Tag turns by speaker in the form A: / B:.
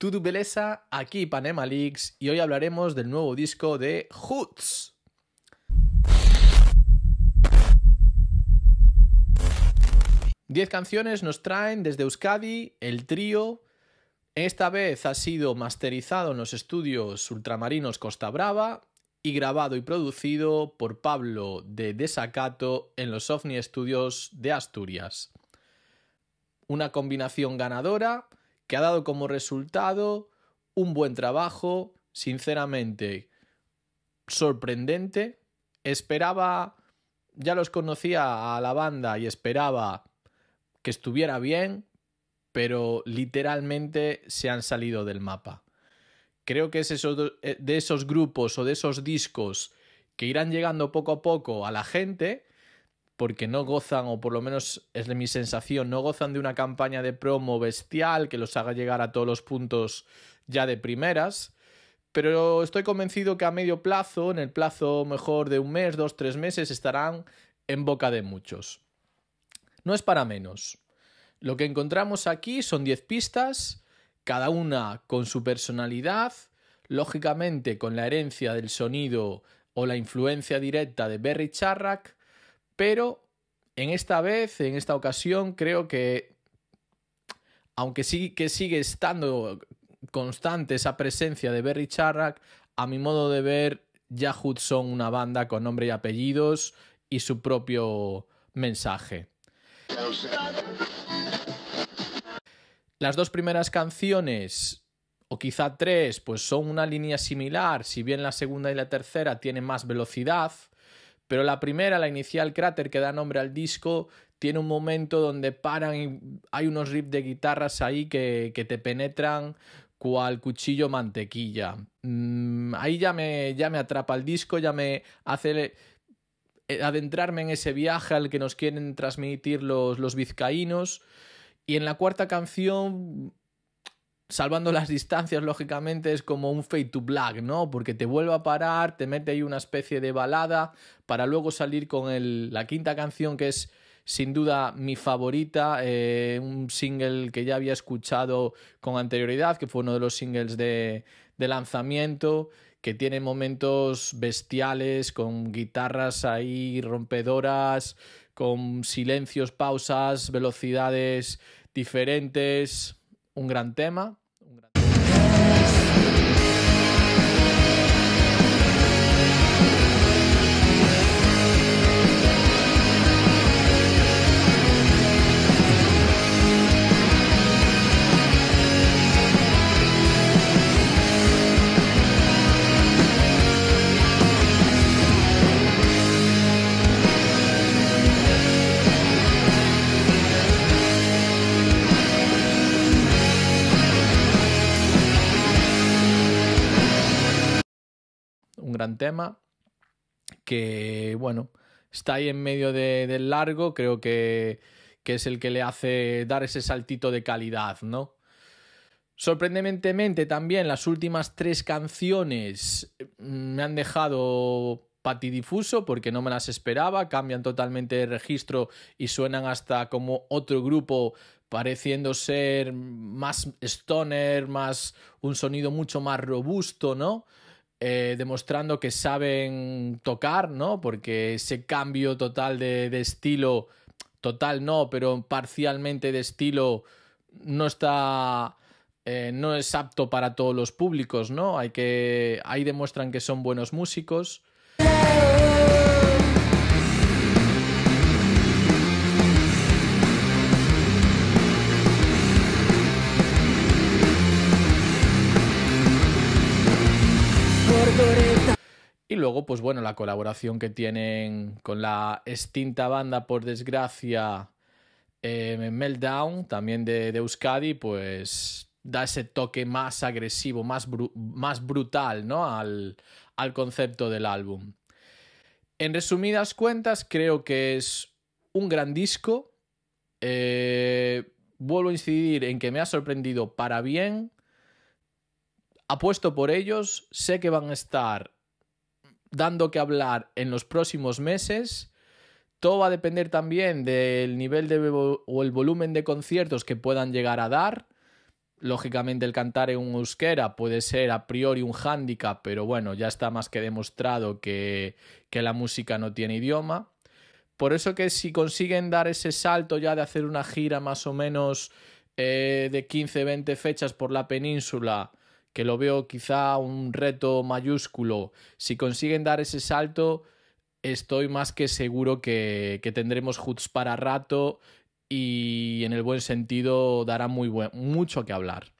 A: Tudu Beleza, aquí Panema Leaks, y hoy hablaremos del nuevo disco de Hoots. Diez canciones nos traen desde Euskadi el trío. Esta vez ha sido masterizado en los estudios ultramarinos Costa Brava y grabado y producido por Pablo de Desacato en los OVNI Studios de Asturias. Una combinación ganadora que ha dado como resultado un buen trabajo, sinceramente sorprendente. Esperaba, ya los conocía a la banda y esperaba que estuviera bien, pero literalmente se han salido del mapa. Creo que es eh, de esos grupos o de esos discos que irán llegando poco a poco a la gente porque no gozan, o por lo menos es de mi sensación, no gozan de una campaña de promo bestial que los haga llegar a todos los puntos ya de primeras. Pero estoy convencido que a medio plazo, en el plazo mejor de un mes, dos, tres meses, estarán en boca de muchos. No es para menos. Lo que encontramos aquí son 10 pistas, cada una con su personalidad, lógicamente con la herencia del sonido o la influencia directa de Berry Charrack, pero en esta vez, en esta ocasión, creo que, aunque sigue estando constante esa presencia de Berry Charrack, a mi modo de ver, Yahoo son una banda con nombre y apellidos y su propio mensaje. Las dos primeras canciones, o quizá tres, pues son una línea similar, si bien la segunda y la tercera tienen más velocidad, pero la primera, la inicial Cráter, que da nombre al disco, tiene un momento donde paran y hay unos riffs de guitarras ahí que, te penetran cual cuchillo mantequilla. Mm, ahí ya me, ya me atrapa el disco, ya me hace eh, adentrarme en ese viaje al que nos quieren transmitir los, los vizcaínos. Y en la cuarta canción salvando las distancias, lógicamente, es como un fade to black, ¿no? Porque te vuelve a parar, te mete ahí una especie de balada para luego salir con la quinta canción que es sin duda mi favorita, eh, un single que ya había escuchado con anterioridad, que fue uno de los singles de lanzamiento, que tiene momentos bestiales, con guitarras ahí rompedoras, con silencios, pausas, velocidades diferentes un gran tema. un gran tema que, bueno, está ahí en medio del largo, creo que, que es el que le hace dar ese saltito de calidad, ¿no? Sorprendentemente también las últimas tres canciones mm, me han dejado patidifuso porque no me las esperaba, cambian totalmente de registro y suenan hasta como otro grupo pareciendo ser más stoner, más un sonido mucho más robusto, ¿no? Eh, demostrando que saben tocar, ¿no? Porque ese cambio total de, estilo, total no, pero parcialmente de estilo, no está. Eh, no es apto para todos los públicos, ¿no? Hay que. Ahí demuestran que son buenos músicos. luego, pues bueno, la colaboración que tienen con la extinta banda, por desgracia, em, Meltdown, también de, Euskadi, pues da ese toque más agresivo, más, más brutal, ¿no? Al, concepto del álbum. En resumidas cuentas, creo que es un gran disco. Eh, vuelvo a incidir en que me ha sorprendido para bien. Apuesto por ellos. Sé que van a estar dando que hablar en los próximos meses. Todo va a depender también del nivel de, o el volumen de conciertos que puedan llegar a dar. Lógicamente el cantar en un euskera puede ser a priori un hándicap, pero bueno, ya está más que demostrado que, que la música no tiene idioma. Por eso que si consiguen dar ese salto ya de hacer una gira más o menos eh, de 15-20 fechas por la península, que lo veo quizá un reto mayúsculo. Si consiguen dar ese salto, estoy más que seguro que, que tendremos hoots para rato y en el buen sentido dará muy buen, mucho que hablar.